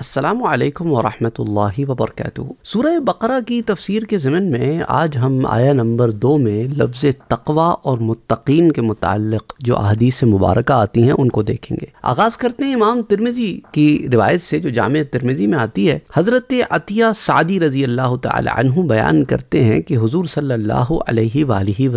अस्सलाम वालेकुम वरहमतुल्लाहि वबरकातुहू सूरह की तफसीर के ज़मन में आज हम आया नंबर दो में लफ्ज़ तकवा और मुतकीन के मुतक जो अहदीस मुबारक आती हैं उनको देखेंगे आगाज़ करते हैं इमाम तिरमिज़ी की रिवायत से जो जाम तिरमिज़ी में आती है हज़रत अतिया सादी रज़ी अल्लाह तहु बयान करते हैं कि हजूर सल्ला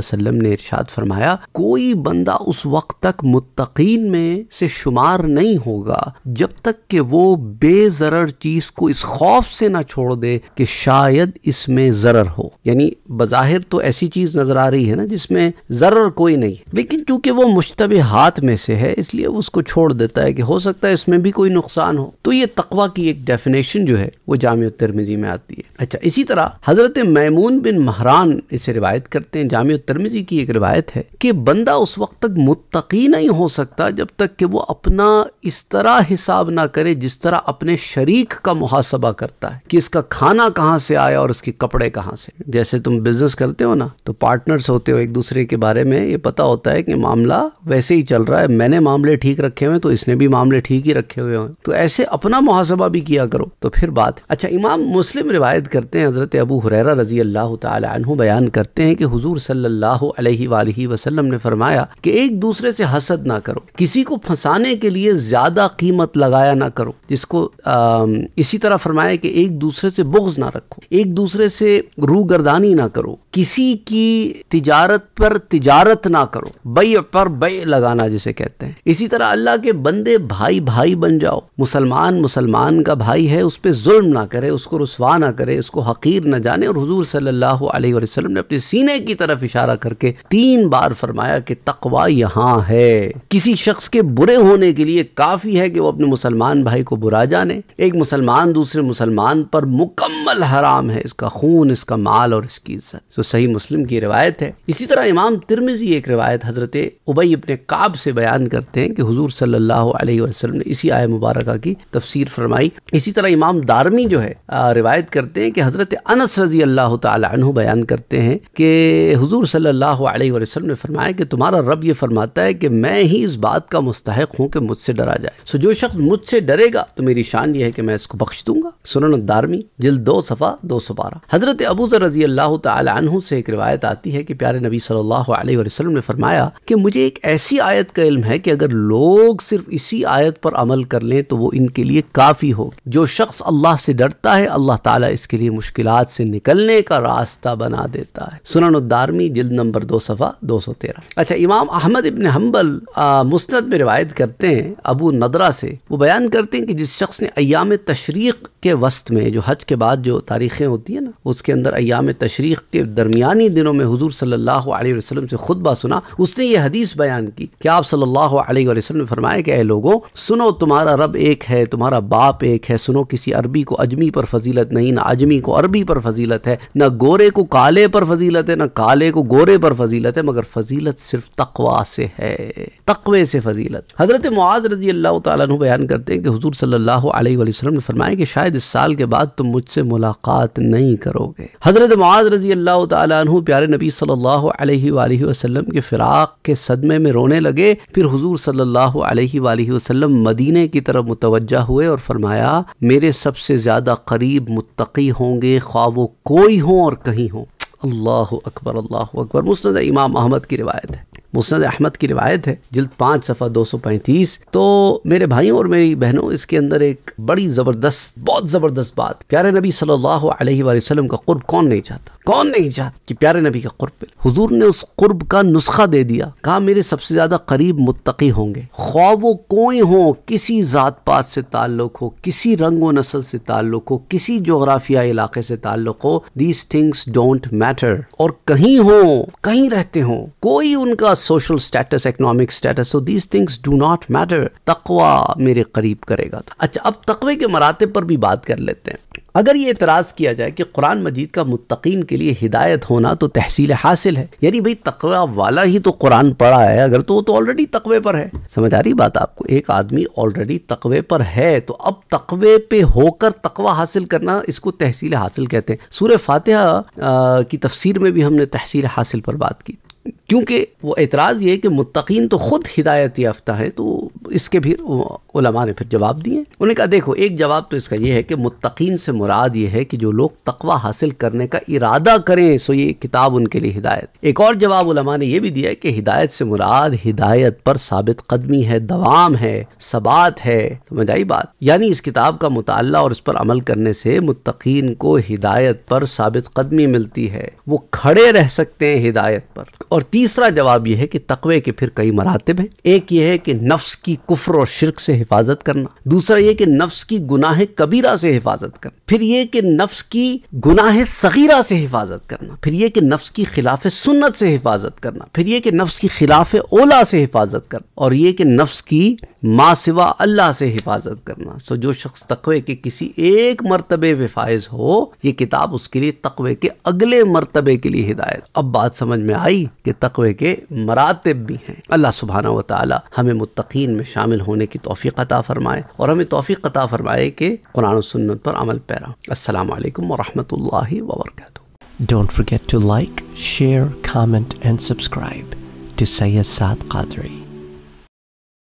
वसलम ने इर्शाद फरमाया कोई बंदा उस वक्त तक मतकीन में से शुमार नहीं होगा जब तक कि वो बेज ज़रर चीज़ को इस खौफ से ना छोड़ दे कि शायद इसमें ज़रर हो यानी बज़ाहिर तो ऐसी चीज़ नज़र आ रही है ना जिसमें ज़रर कोई नहीं लेकिन चूंकि वो मुश्तब हाथ में से है इसलिए उसको छोड़ देता है कि हो सकता है इसमें भी कोई नुकसान हो तो ये तकवा की एक डेफिनेशन जो है वो जाम तरमिज़ी में आती है अच्छा इसी तरह हज़रत मैमून बिन महरान इसे रिवायत करते हैं जाम तरमिजी की एक रिवायत है कि बंदा उस वक्त तक मुतकी नहीं हो सकता जब तक कि वो अपना इस तरह हिसाब ना करे जिस तरह अपने शरीक का मुहासबा करता है कि इसका खाना कहाँ से आया और उसके कपड़े कहाँ से जैसे तुम बिजनेस करते हो ना तो पार्टनर्स होते हो एक दूसरे के बारे में ये पता होता है कि मामला वैसे ही चल रहा है मैंने मामले ठीक रखे हुए तो इसने भी मामले ठीक ही रखे हुए हैं तो ऐसे अपना मुहासबा भी किया करो तो फिर बात अच्छा इमाम मुस्लिम रिवायत करते हैं हज़रत अबू हुररा रज़ी अल्लाह तु बयान करते हैं कि हजूर सल्ला वसलम ने फरमाया कि एक दूसरे से हसद ना करो किसी को फंसाने के लिए ज़्यादा कीमत लगाया ना करो जिसको आ, इसी तरह फरमाया कि एक दूसरे से बुग्ज ना रखो एक दूसरे से रू गर्दानी ना करो किसी की तिजारत पर तिजारत ना करो बई पर बई लगाना जिसे कहते हैं इसी तरह अल्लाह के बंदे भाई भाई बन जाओ मुसलमान मुसलमान का भाई है उस पर जुल्म ना करे उसको रसवा ना करे इसको हकीर न जाने और हजूर सल्लल्लाहु अलैहि वसल्लम ने अपने सीने की तरफ इशारा करके तीन बार फरमाया कि तकवा यहाँ है किसी शख्स के बुरे होने के लिए काफ़ी है कि वो अपने मुसलमान भाई को बुरा जाने एक मुसलमान दूसरे मुसलमान पर मुकम्मल हराम है इसका खून इसका माल और इसकी इज्जत तो सही मुस्लिम की रिवायत है इसी तरह इमाम तिरमिजी एक रिवायत हजरत उबई अपने काब से बयान करते हैं कि हजूर सल्लाम ने इसी आय मुबारक की तफसीर फरमाई इसी तरह इमाम दारमी जो है रिवायत करते हैं कि हज़रत अनस रज़ी अल्लाह तु बयान करते हैं कि हजूर सल्ला अलैहि ने फरमाया कि तुम्हारा रब ये फरमाता है कि मैं ही इस बात का मुस्तक हूँ कि मुझसे डरा जाए सो जो शख्स मुझसे डरेगा तो मेरी शान यह है कि मैं इसको बख्श दूंगा सुनन दारमी जिल दो सफ़ा दो सौ बारह हज़रत अबूज़र रज़ी अल्लाह तु से एक रिवायत आती है कि प्यारे नबी सल्ला वसलम ने फरमाया कि मुझे एक ऐसी आयत का इल्म है कि अगर लोग सिर्फ इसी आयत पर अमल कर लें तो वो इनके लिए काफ़ी हो जो शख्स अल्लाह से डरता है अल्लाह ताला इसके उसके लिए मुश्किल से निकलने का रास्ता बना देता है सुनन उद्दारमी जिल्द नंबर दो सफ़ा दो सौ तेरह अच्छा इमाम अहमद इबन हम्बल मुस्त में रिवायत करते हैं अबू नदरा से वो बयान करते हैं कि जिस शख्स ने अयाम तशरीक के वस्त में जो हज के बाद जो तारीखें होती हैं ना उसके अंदर अयाम तशरीक के दरमियानी दिनों में हजूर सल्ला वसलम से खुतबा सुना उसने ये हदीस बयान की कि आप सल्ला वसलम ने फरमाया कि ए लोगों सुनो तुम्हारा रब एक है तुम्हारा बाप एक है सुनो किसी अरबी को अजमी पर फजीलत नहीं ना अजमी आजमी को अरबी पर फजीलत है ना गोरे को काले पर फजीलत है ना काले को गोरे पर फजीलत है मगर फजीलत सिर्फ तकवा से है तकवे से फजीलत हज़रत मुआज रजी अल्लाह तु बयान करते हैं कि हजूर सल्लाम ने फरमाया कि शायद इस साल के बाद तुम मुझसे मुलाकात नहीं करोगे हज़रत मुआज रजी अल्लाह तु प्यारे नबी सल्ला वसलम के फिराक के सदमे में रोने लगे फिर हजूर सल्ला वसलम मदीने की तरफ मुतवजा हुए और फरमाया मेरे सबसे ज़्यादा करीब मुतकी होंगे ख्वा वो कोई हों और कहीं हों अल्लाह अकबर अल्लाह अकबर मुस्त इमाम अहमद की रिवायत है मुसद अहमद की रिवायत है जल्द पाँच सफ़ा दो सौ पैंतीस तो मेरे भाइयों और मेरी बहनों इसके अंदर एक बड़ी ज़बरदस्त बहुत ज़बरदस्त बात प्यारे नबी सल्लल्लाहु अलैहि वसल्लम का कुर्ब कौन नहीं चाहता कौन नहीं चाहता कि प्यारे नबी का कुर्ब मिले हुजूर ने उस कुर्ब का नुस्खा दे दिया कहा मेरे सबसे ज़्यादा करीब मुतकी होंगे ख्वाब कोई हो किसी ज़ात पात से ताल्लुक़ हो किसी रंग व नस्ल से ताल्लुक़ हो किसी जोग्राफिया इलाके से ताल्लुक़ हो दीज थिंग्स डोंट मैटर और कहीं हो कहीं रहते हो कोई उनका social status, economic status. So these things do not matter. तकवा मेरे करीब करेगा अच्छा अब तकवे के मराते पर भी बात कर लेते हैं अगर ये एतराज़ किया जाए कि कुरान मजीद का मुतकीन के लिए हिदायत होना तो तहसील हासिल है यानी भाई तकवा वाला ही तो कुरान पढ़ा है अगर तो वो तो ऑलरेडी तकवे पर है समझ आ रही बात आपको एक आदमी ऑलरेडी तकवे पर है तो अब तकवे पे होकर तकवा हासिल करना इसको तहसील हासिल कहते हैं सूर्य फातहा की तफसीर में भी हमने तहसील हासिल पर बात की क्योंकि वो एतराज़ ये कि मुतकीन तो ख़ुद हिदायत याफ्ता है तो इसके भी उलमा ने फिर जवाब दिए उन्होंने कहा देखो एक जवाब तो इसका ये है कि मुतकीन से मुराद ये है कि जो लोग तकवा हासिल करने का इरादा करें सो ये किताब उनके लिए हिदायत एक और जवाब उलमा ने यह भी दिया कि हिदायत से मुराद हिदायत पर साबित कदमी है दवाम है सबात है समझ आई बात यानी इस किताब का मुताल और इस पर अमल करने से मुतकीन को हिदायत पर साबित कदमी मिलती है वो खड़े रह सकते हैं हिदायत पर और तीन तीसरा जवाब यह है कि तकवे के फिर कई मरातब हैं एक यह है कि नफ्स की कुफर और शिरक से हिफाजत करना दूसरा यह कि नफ्स की गुनाह कबीरा से हिफाजत करना फिर यह कि नफ्स की गुनाह सगीरा से हिफाजत करना फिर यह कि नफ्स की खिलाफ सुन्नत से हिफाजत करना फिर यह कि नफ्स की खिलाफ ओला से हिफाजत करना और यह कि नफ्स की माँ सिवा अल्लाह से हिफाजत करना सो जो शख्स तकवे के किसी एक मरतबे पे फायज हो ये किताब उसके लिए तकवे के अगले मरतबे के लिए हिदायत अब बात समझ में आई कि तकवे के मरातब भी हैं अल्लाह सुबहाना व हमें मुतकीन में शामिल होने की तोफ़ी अता फ़रमाए और हमें तोफ़ी अता फ़रमाए कि कुरान सुन्नत पर अमल पैरा असल वरहमत ला वरक Don't forget to like, share, comment and subscribe to Sayyid Saad